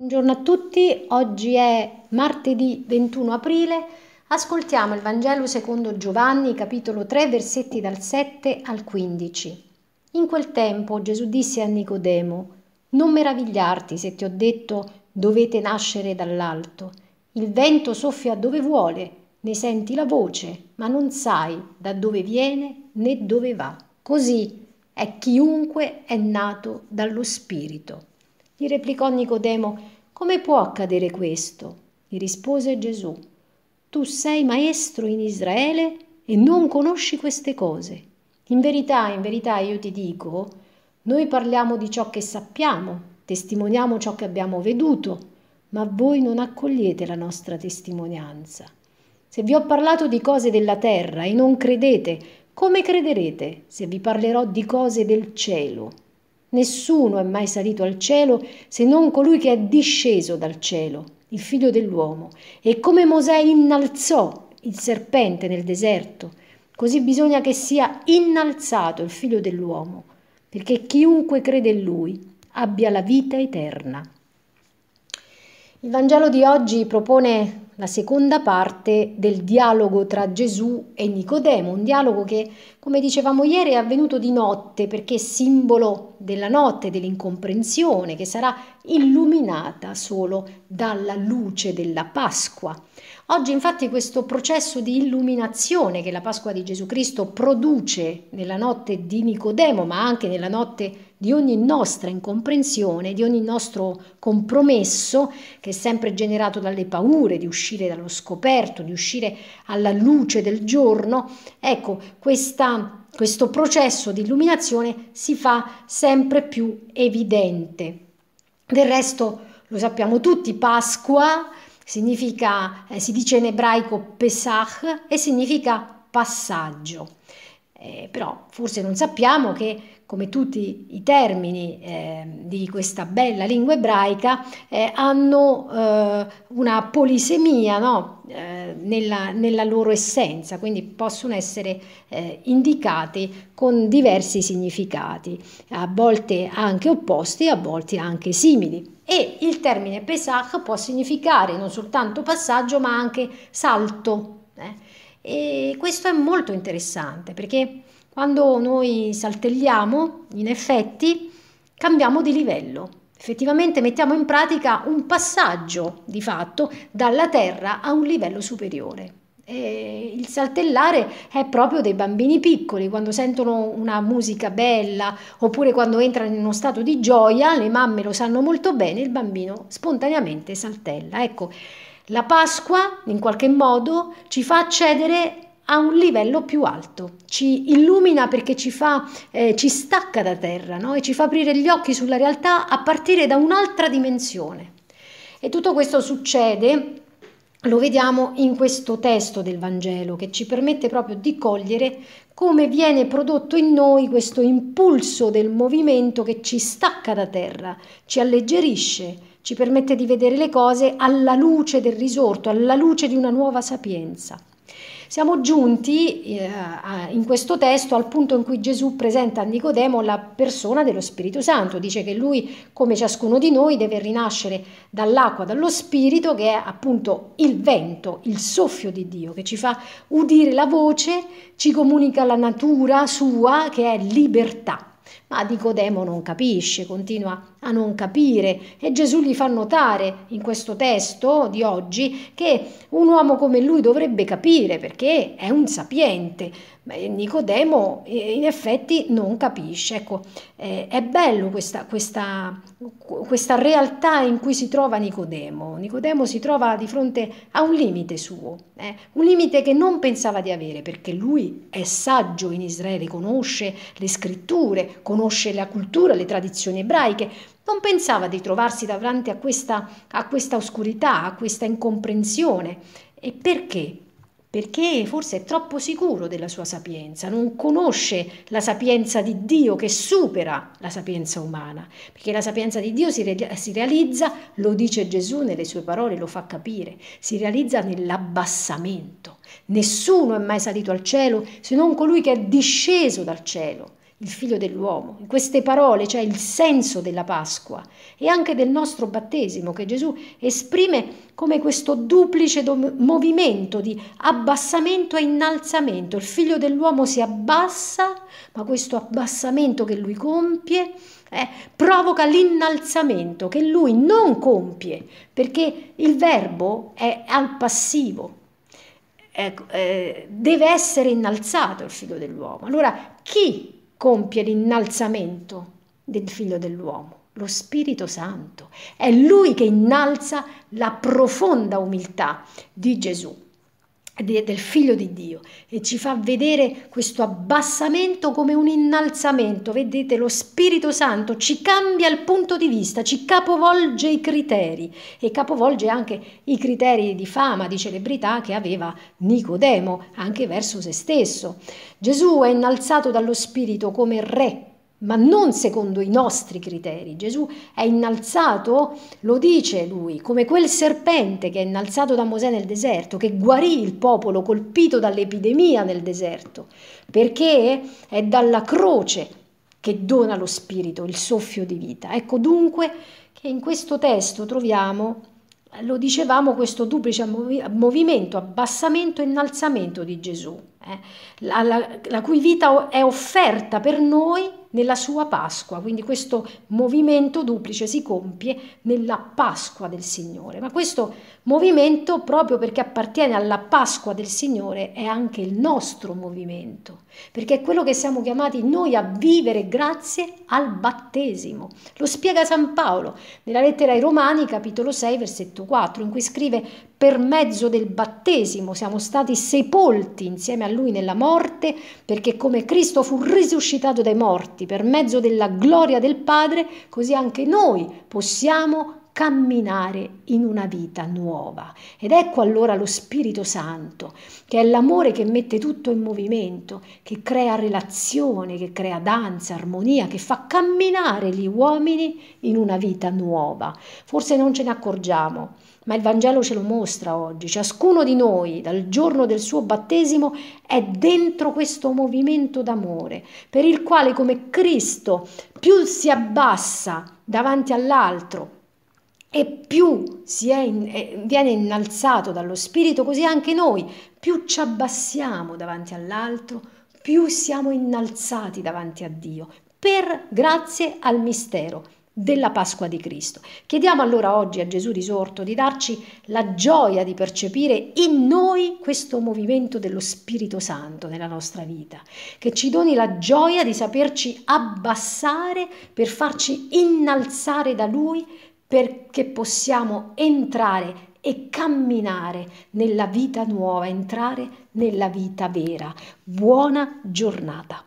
Buongiorno a tutti, oggi è martedì 21 aprile, ascoltiamo il Vangelo secondo Giovanni capitolo 3 versetti dal 7 al 15. In quel tempo Gesù disse a Nicodemo, non meravigliarti se ti ho detto dovete nascere dall'alto, il vento soffia dove vuole, ne senti la voce, ma non sai da dove viene né dove va. Così è chiunque è nato dallo Spirito. Gli replicò Nicodemo, come può accadere questo? Gli rispose Gesù, tu sei maestro in Israele e non conosci queste cose. In verità, in verità io ti dico, noi parliamo di ciò che sappiamo, testimoniamo ciò che abbiamo veduto, ma voi non accogliete la nostra testimonianza. Se vi ho parlato di cose della terra e non credete, come crederete se vi parlerò di cose del cielo? Nessuno è mai salito al cielo se non colui che è disceso dal cielo, il figlio dell'uomo. E come Mosè innalzò il serpente nel deserto, così bisogna che sia innalzato il figlio dell'uomo, perché chiunque crede in lui abbia la vita eterna. Il Vangelo di oggi propone la seconda parte del dialogo tra Gesù e Nicodemo, un dialogo che, come dicevamo ieri, è avvenuto di notte perché è simbolo della notte, dell'incomprensione, che sarà illuminata solo dalla luce della Pasqua. Oggi infatti questo processo di illuminazione che la Pasqua di Gesù Cristo produce nella notte di Nicodemo, ma anche nella notte di ogni nostra incomprensione, di ogni nostro compromesso, che è sempre generato dalle paure di uscire dallo scoperto, di uscire alla luce del giorno, ecco, questa, questo processo di illuminazione si fa sempre più evidente. Del resto lo sappiamo tutti, Pasqua significa, eh, si dice in ebraico Pesach e significa passaggio. Eh, però forse non sappiamo che, come tutti i termini eh, di questa bella lingua ebraica, eh, hanno eh, una polisemia no? Eh, nella, nella, loro essenza, quindi possono essere eh, indicati con diversi significati, a volte anche opposti, a volte anche simili. E il termine Pesach può significare non soltanto passaggio, ma anche salto. E questo è molto interessante perché quando noi saltelliamo, in effetti, cambiamo di livello. Effettivamente mettiamo in pratica un passaggio di fatto dalla terra a un livello superiore. E il saltellare è proprio dei bambini piccoli, quando sentono una musica bella oppure quando entrano in uno stato di gioia, le mamme lo sanno molto bene, il bambino spontaneamente saltella. Ecco, la Pasqua, in qualche modo, ci fa accedere a un livello più alto, ci illumina perché ci, fa, eh, ci stacca da terra no? e ci fa aprire gli occhi sulla realtà a partire da un'altra dimensione. E tutto questo succede, lo vediamo in questo testo del Vangelo che ci permette proprio di cogliere come viene prodotto in noi questo impulso del movimento che ci stacca da terra, ci alleggerisce, ci permette di vedere le cose alla luce del risorto, alla luce di una nuova sapienza. Siamo giunti eh, in questo testo al punto in cui Gesù presenta a Nicodemo la persona dello Spirito Santo, dice che lui, come ciascuno di noi, deve rinascere dall'acqua, dallo Spirito, che è appunto il vento, il soffio di Dio, che ci fa udire la voce, ci comunica la natura sua, che è libertà. Ma Nicodemo non capisce, continua a non capire e Gesù gli fa notare in questo testo di oggi che un uomo come lui dovrebbe capire perché è un sapiente, Nicodemo in effetti non capisce. Ecco, eh, è bello questa, questa, questa, realtà in cui si trova Nicodemo. Nicodemo si trova di fronte a un limite suo, eh, un limite che non pensava di avere perché lui è saggio in Israele, conosce le scritture, conosce la cultura, le tradizioni ebraiche, non pensava di trovarsi davanti a questa, a questa oscurità, a questa incomprensione. E perché? perché forse è troppo sicuro della sua sapienza, non conosce la sapienza di Dio che supera la sapienza umana, perché la sapienza di Dio si, re- si realizza, lo dice Gesù nelle sue parole, lo fa capire, si realizza nell'abbassamento. Nessuno è mai salito al cielo se non colui che è disceso dal cielo il figlio dell'uomo. In queste parole c'è il senso della Pasqua e anche del nostro battesimo che Gesù esprime come questo duplice do- movimento di abbassamento abbassamento e innalzamento. Il figlio dell'uomo si abbassa, ma questo abbassamento che lui compie eh, provoca l'innalzamento che lui non compie, perché il verbo è al passivo. Eh, eh, deve essere innalzato il figlio dell'uomo. Allora chi compie l'innalzamento del figlio dell'uomo? lo Spirito Santo. È Lui che innalza la profonda umiltà di Gesù del figlio di Dio e ci fa vedere questo abbassamento come un innalzamento. Vedete, lo Spirito Santo ci cambia il punto di vista, ci capovolge i criteri e capovolge anche i criteri di fama, di celebrità che aveva Nicodemo anche verso se stesso. Gesù è innalzato dallo Spirito come re ma non secondo i nostri criteri. Gesù è innalzato, lo dice lui, come quel serpente che è innalzato da Mosè nel deserto, che guarì il popolo colpito dall'epidemia nel deserto, perché è dalla croce che dona lo spirito, il soffio di vita. Ecco dunque che in questo testo troviamo, lo dicevamo, questo duplice movimento, abbassamento e innalzamento di Gesù, eh, la, la, la cui vita è offerta per noi nella sua Pasqua, quindi questo movimento duplice si compie nella Pasqua del Signore, ma questo movimento proprio perché appartiene alla Pasqua del Signore è anche il nostro movimento, perché è quello che siamo chiamati noi a vivere grazie al battesimo. Lo spiega San Paolo nella lettera ai Romani capitolo 6 versetto 4 in cui scrive per mezzo del battesimo siamo stati sepolti insieme a lui nella morte perché come Cristo fu risuscitato dai morti infatti per mezzo della gloria del Padre, così anche noi possiamo camminare in una vita nuova. Ed ecco allora lo Spirito Santo, che è l'amore che mette tutto in movimento, che crea relazione, che crea danza, armonia, che fa camminare gli uomini in una vita nuova. Forse non ce ne accorgiamo, ma il Vangelo ce lo mostra oggi. Ciascuno di noi, dal giorno del suo battesimo, è dentro questo movimento d'amore, per il quale come Cristo più si abbassa davanti all'altro, e più in, eh, viene innalzato dallo Spirito, così anche noi, più ci abbassiamo davanti all'altro, più siamo innalzati davanti a Dio, per grazie al mistero della Pasqua di Cristo. Chiediamo allora oggi a Gesù risorto di darci la gioia di percepire in noi questo movimento dello Spirito Santo nella nostra vita, che ci doni la gioia di saperci abbassare per farci innalzare da Lui perché possiamo entrare e camminare nella vita nuova, entrare nella vita vera. Buona giornata.